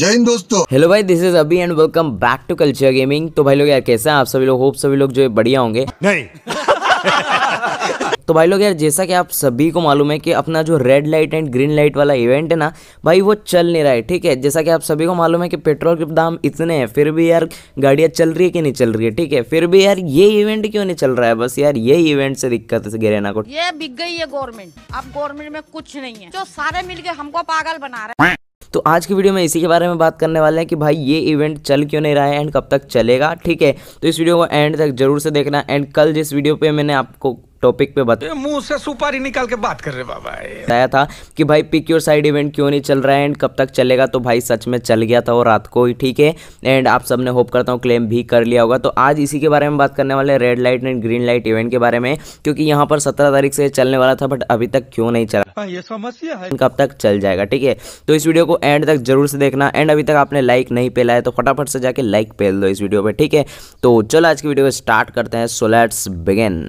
जय हिंद दोस्तों हेलो भाई this is Abhi and welcome back to culture gaming तो भाई लोग यार कैसे हैं आप सभी लोग होप सभी लोग जो है बढ़िया होंगे नहीं तो भाई लोग यार जैसा कि आप सभी को मालूम है कि अपना जो red light and green light वाला इवेंट है ना भाई वो चल नहीं रहा है ठीक है जैसा कि आप सभी को मालूम है कि पेट्रोल के दाम इतने हैं फिर भी यार गाड़ियाँ चल रही है कि नहीं चल रही है ठीक है फिर भी यार ये इवेंट क्यों नहीं चल रहा है बस यार ये इवेंट से दिक्कत है गिरेना को ये बिक गई है गवर्नमेंट अब गवर्नमेंट में कुछ नहीं है जो सारे के हमको पागल बना रहे हैं तो आज की वीडियो में इसी के बारे में बात करने वाले हैं कि भाई ये इवेंट चल क्यों नहीं रहा है एंड कब तक चलेगा ठीक है तो इस वीडियो को एंड तक जरूर से देखना एंड कल जिस वीडियो पर मैंने आपको टॉपिक पे बात मुंह से सुपारी निकाल के बात कर रहे बाबा बताया था कि भाई पिक योर साइड इवेंट क्यों नहीं चल रहा है एंड कब तक चलेगा तो भाई सच में चल गया था वो रात को ही ठीक है एंड आप सबने होप करता हूँ क्लेम भी कर लिया होगा तो आज इसी के बारे में बात करने वाले red light and green light event के बारे में क्योंकि यहाँ पर सत्रह तारीख से चलने वाला था बट अभी तक क्यों नहीं चला हाँ, ये समस्या है कब तक चल जाएगा ठीक है तो इस वीडियो को एंड तक जरूर से देखना एंड अभी तक आपने लाइक नहीं पेला है तो फटाफट से जाके लाइक पेल दो इस वीडियो पे ठीक है तो चलो आज की वीडियो स्टार्ट करते हैं सो लेट्स बिगेन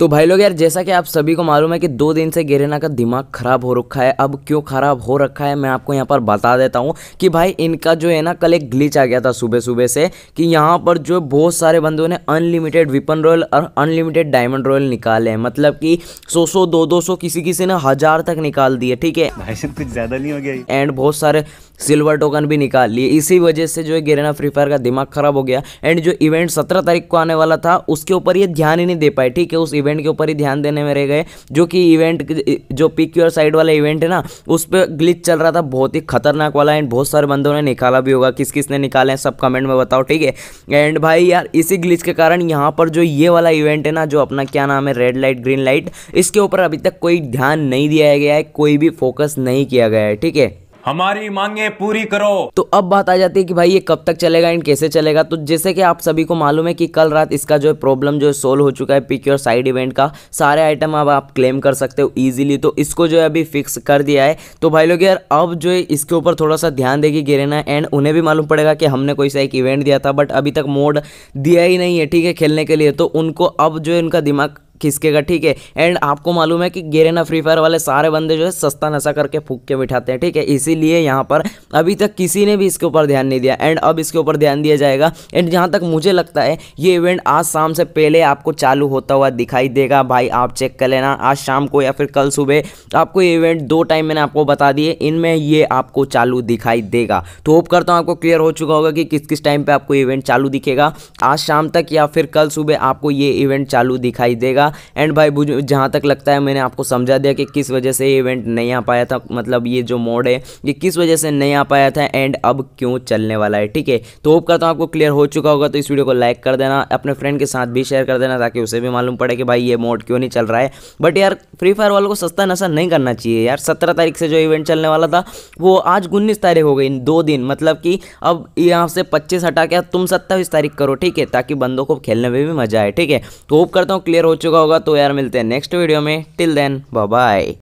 तो भाई लोग यार जैसा कि आप सभी को मालूम है कि दो दिन से गेरेना का दिमाग खराब हो रखा है अब क्यों खराब हो रखा है मैं आपको यहाँ पर बता देता हूँ कि भाई इनका जो है ना कल एक ग्लिच आ गया था सुबह सुबह से कि यहाँ पर जो बहुत सारे बंदों ने अनलिमिटेड विपन रॉयल और अनलिमिटेड डायमंड रॉयल निकाले हैं मतलब कि सो सौ दो दो सौ किसी किसी ने हज़ार तक निकाल दिए ठीक है भाई सब कुछ ज़्यादा नहीं हो गया एंड बहुत सारे सिल्वर टोकन भी निकाल लिए इसी वजह से जो है गेरेना फ्री फायर का दिमाग खराब हो गया एंड जो इवेंट सत्रह तारीख को आने वाला था उसके ऊपर ये ध्यान ही नहीं दे पाए ठीक है उस इवेंट के ऊपर ही ध्यान देने में रह गए जो कि इवेंट जो पिक योर साइड वाला इवेंट है ना उस पर ग्लिच चल रहा था बहुत ही खतरनाक वाला एंड बहुत सारे बंदों ने निकाला भी होगा किस किस ने निकाले हैं सब कमेंट में बताओ ठीक है एंड भाई यार इसी ग्लिच के कारण यहाँ पर जो ये वाला इवेंट है ना जो अपना क्या नाम है रेड लाइट ग्रीन लाइट इसके ऊपर अभी तक कोई ध्यान नहीं दिया गया है कोई भी फोकस नहीं किया गया है ठीक है हमारी मांगे पूरी करो तो अब बात आ जाती है कि भाई ये कब तक चलेगा एंड कैसे चलेगा तो जैसे कि आप सभी को मालूम है कि कल रात इसका जो है प्रॉब्लम जो है सोल्व हो चुका है पिक्योर साइड इवेंट का सारे आइटम अब आप क्लेम कर सकते हो ईजिली तो इसको जो है अभी फिक्स कर दिया है तो भाई लोग यार अब जो है इसके ऊपर थोड़ा सा ध्यान देगी गिरेना एंड उन्हें भी मालूम पड़ेगा कि हमने कोई सा एक इवेंट दिया था बट अभी तक मोड दिया ही नहीं है ठीक है खेलने के लिए तो उनको अब जो है उनका दिमाग खिसकेगा ठीक है एंड आपको मालूम है कि गेरेना फ्री फायर वाले सारे बंदे जो है सस्ता नशा करके फूक के बिठाते हैं ठीक है इसीलिए यहाँ पर अभी तक किसी ने भी इसके ऊपर ध्यान नहीं दिया एंड अब इसके ऊपर ध्यान दिया जाएगा एंड जहाँ तक मुझे लगता है ये इवेंट आज शाम से पहले आपको चालू होता हुआ दिखाई देगा भाई आप चेक कर लेना आज शाम को या फिर कल सुबह आपको ये इवेंट दो टाइम मैंने आपको बता दिए इनमें ये आपको चालू दिखाई देगा तो होप करता हूँ आपको क्लियर हो चुका होगा कि किस किस टाइम पर आपको इवेंट चालू दिखेगा आज शाम तक या फिर कल सुबह आपको ये इवेंट चालू दिखाई देगा था एंड भाई जहाँ तक लगता है मैंने आपको समझा दिया कि किस वजह से ये इवेंट नहीं आ पाया था मतलब ये जो मोड है ये किस वजह से नहीं आ पाया था एंड अब क्यों चलने वाला है ठीक है तो होप करता हूँ आपको क्लियर हो चुका होगा तो इस वीडियो को लाइक कर देना अपने फ्रेंड के साथ भी शेयर कर देना ताकि उसे भी मालूम पड़े कि भाई ये मोड क्यों नहीं चल रहा है बट यार फ्री फायर वालों को सस्ता नशा नहीं करना चाहिए यार सत्रह तारीख से जो इवेंट चलने वाला था वो आज उन्नीस तारीख हो गई दो दिन मतलब कि अब यहाँ से पच्चीस हटा के तुम सत्ताईस तारीख करो ठीक है ताकि बंदों को खेलने में भी मजा आए ठीक है तो होप करता हूँ क्लियर हो चुका लगा होगा तो यार मिलते हैं नेक्स्ट वीडियो में टिल देन बाय